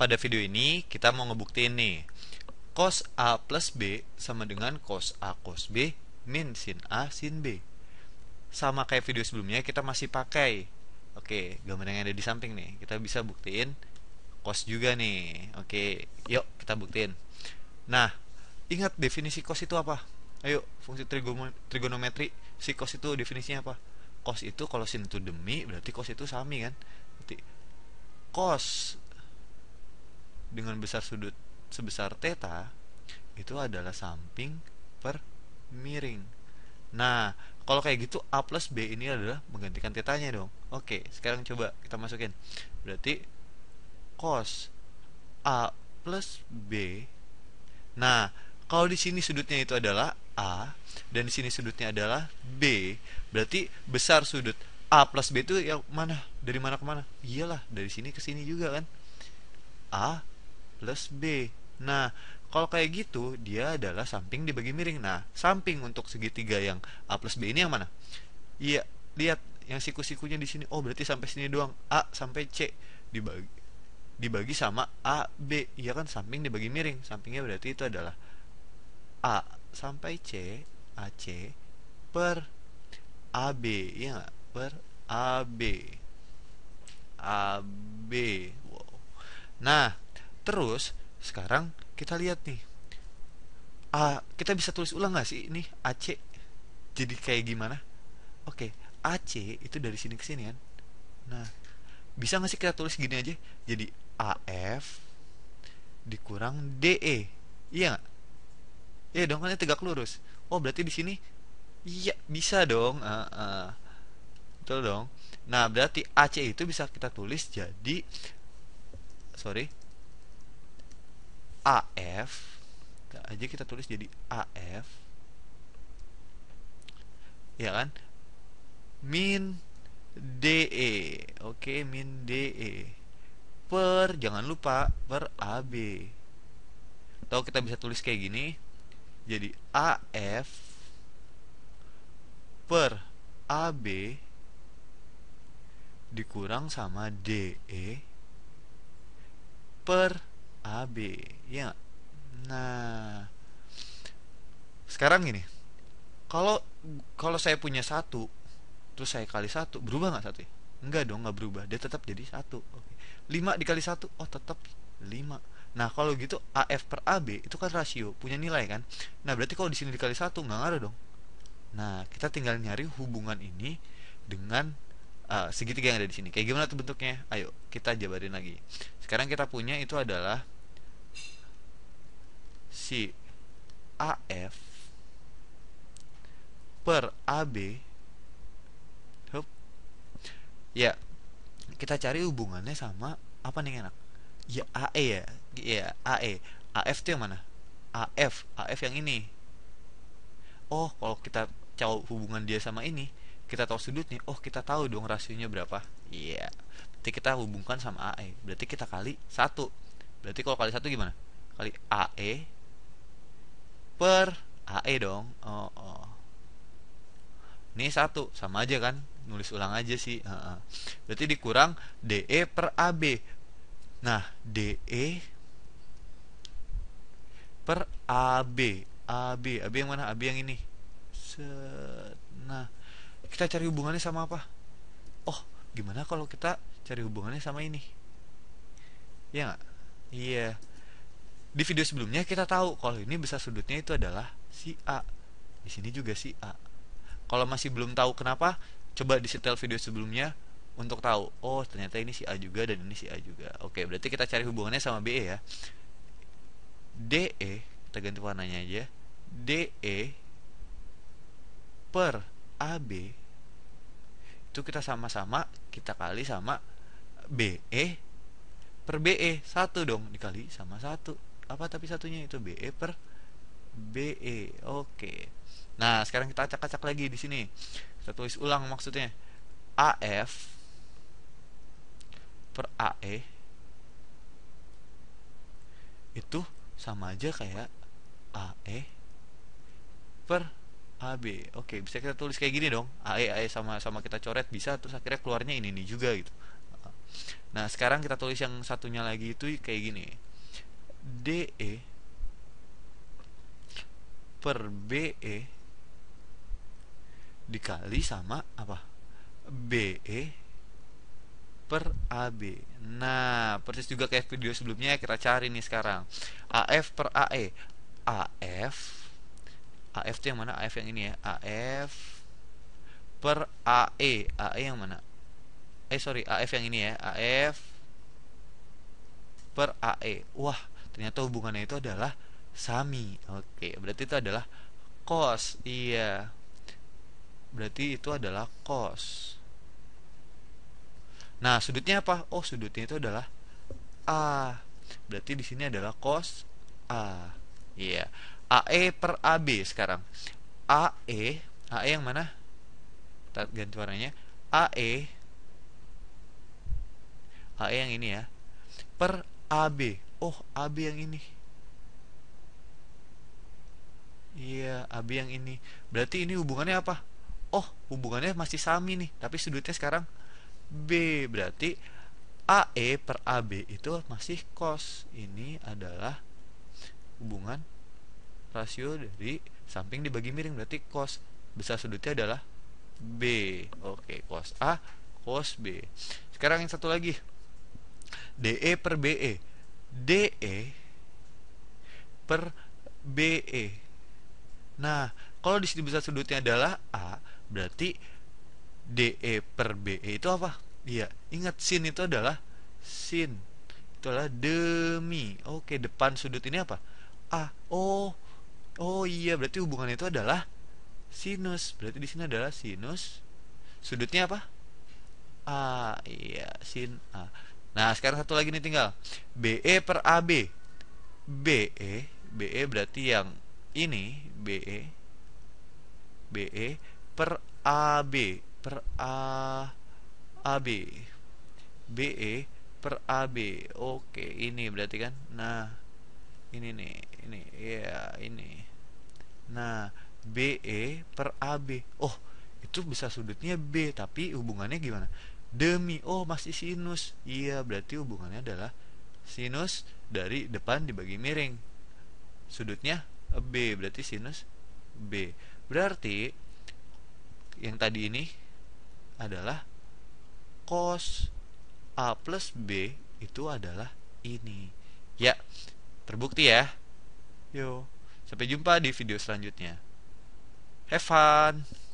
pada video ini kita mau ngebuktiin nih cos A plus B sama dengan cos A cos B min sin A sin B sama kayak video sebelumnya kita masih pakai oke gambar yang ada di samping nih kita bisa buktiin cos juga nih oke yuk kita buktiin nah ingat definisi cos itu apa ayo fungsi trigonometri si cos itu definisinya apa cos itu kalau sin itu demi berarti cos itu sami kan berarti cos dengan besar sudut sebesar theta itu adalah samping per miring. Nah, kalau kayak gitu A plus B ini adalah menggantikan tetanya dong. Oke, sekarang coba kita masukin. Berarti cos A plus B. Nah, kalau di sini sudutnya itu adalah A dan di sini sudutnya adalah B, berarti besar sudut A plus B itu yang mana? Dari mana ke mana? Iyalah, dari sini ke sini juga kan. A plus B. Nah, kalau kayak gitu, dia adalah samping dibagi miring. Nah, samping untuk segitiga yang A plus B ini yang mana? Iya, lihat yang siku-sikunya di sini. Oh, berarti sampai sini doang. A sampai C dibagi dibagi sama A, B. Iya kan, samping dibagi miring. Sampingnya berarti itu adalah A sampai C, AC per AB. Iya nggak? Per AB. AB. Wow. Nah, terus sekarang kita lihat nih A, kita bisa tulis ulang nggak sih ini AC jadi kayak gimana oke AC itu dari sini ke sini kan nah bisa nggak sih kita tulis gini aja jadi AF dikurang DE iya gak? iya dong kan tegak lurus oh berarti di sini iya bisa dong uh, uh. betul dong nah berarti AC itu bisa kita tulis jadi sorry AF aja kita tulis jadi AF ya kan min DE oke okay, min DE per jangan lupa per AB atau kita bisa tulis kayak gini jadi AF per AB dikurang sama DE per A B, ya nah sekarang gini kalau kalau saya punya satu terus saya kali satu berubah nggak satu ya? enggak dong nggak berubah dia tetap jadi satu oke lima dikali satu oh tetap lima nah kalau gitu AF per AB itu kan rasio punya nilai kan nah berarti kalau di sini dikali satu nggak ngaruh dong nah kita tinggal nyari hubungan ini dengan uh, segitiga yang ada di sini. Kayak gimana tuh bentuknya? Ayo kita jabarin lagi. Sekarang kita punya itu adalah si AF per AB Hup. ya kita cari hubungannya sama apa nih enak ya AE ya ya AE AF tuh yang mana AF AF yang ini oh kalau kita cowok hubungan dia sama ini kita tahu sudut nih oh kita tahu dong rasionya berapa iya yeah. berarti kita hubungkan sama AE berarti kita kali satu berarti kalau kali satu gimana kali AE per AE dong oh, oh. ini satu sama aja kan nulis ulang aja sih uh, uh. berarti dikurang DE per AB nah DE per AB AB AB yang mana AB yang ini set nah kita cari hubungannya sama apa oh gimana kalau kita cari hubungannya sama ini ya nggak? iya di video sebelumnya kita tahu kalau ini besar sudutnya itu adalah si A di sini juga si A kalau masih belum tahu kenapa coba di setel video sebelumnya untuk tahu oh ternyata ini si A juga dan ini si A juga oke berarti kita cari hubungannya sama BE ya DE kita ganti warnanya aja DE per AB itu kita sama-sama kita kali sama BE per BE satu dong dikali sama satu apa tapi satunya itu BE per BE oke nah sekarang kita acak-acak lagi di sini kita tulis ulang maksudnya AF per AE itu sama aja kayak AE per AB oke okay, bisa kita tulis kayak gini dong AE AE sama sama kita coret bisa terus akhirnya keluarnya ini ini juga gitu nah sekarang kita tulis yang satunya lagi itu kayak gini DE per BE dikali sama apa BE per AB. Nah, persis juga kayak video sebelumnya kita cari nih sekarang. AF per AE. AF AF itu yang mana? AF yang ini ya. AF per AE. AE yang mana? Eh sorry, AF yang ini ya. AF per AE. Wah, ternyata hubungannya itu adalah sami. Oke, berarti itu adalah kos. Iya. Berarti itu adalah kos. Nah, sudutnya apa? Oh, sudutnya itu adalah A. Berarti di sini adalah kos A. Iya. AE per AB sekarang. AE, AE yang mana? Kita ganti warnanya. AE AE yang ini ya. Per AB. Oh, AB yang ini. Iya, AB yang ini. Berarti ini hubungannya apa? Oh, hubungannya masih sami nih, tapi sudutnya sekarang B. Berarti AE per AB itu masih cos. Ini adalah hubungan rasio dari samping dibagi miring berarti cos besar sudutnya adalah B. Oke, cos A, cos B. Sekarang yang satu lagi. DE per BE. DE per BE. Nah, kalau di sini besar sudutnya adalah A, berarti DE per BE itu apa? Iya, ingat sin itu adalah sin. Itu adalah demi. Oke, depan sudut ini apa? A. Oh, oh iya berarti hubungannya itu adalah sinus berarti di sini adalah sinus sudutnya apa a iya sin a nah sekarang satu lagi nih tinggal be per ab be be berarti yang ini be be per ab per a ab be per ab oke ini berarti kan nah ini nih ini ya yeah, ini Nah, BE per AB. Oh, itu bisa sudutnya B, tapi hubungannya gimana? Demi. Oh, masih sinus. Iya, berarti hubungannya adalah sinus dari depan dibagi miring. Sudutnya B, berarti sinus B. Berarti yang tadi ini adalah cos A plus B itu adalah ini. Ya, terbukti ya. Yo. Sampai jumpa di video selanjutnya. Have fun!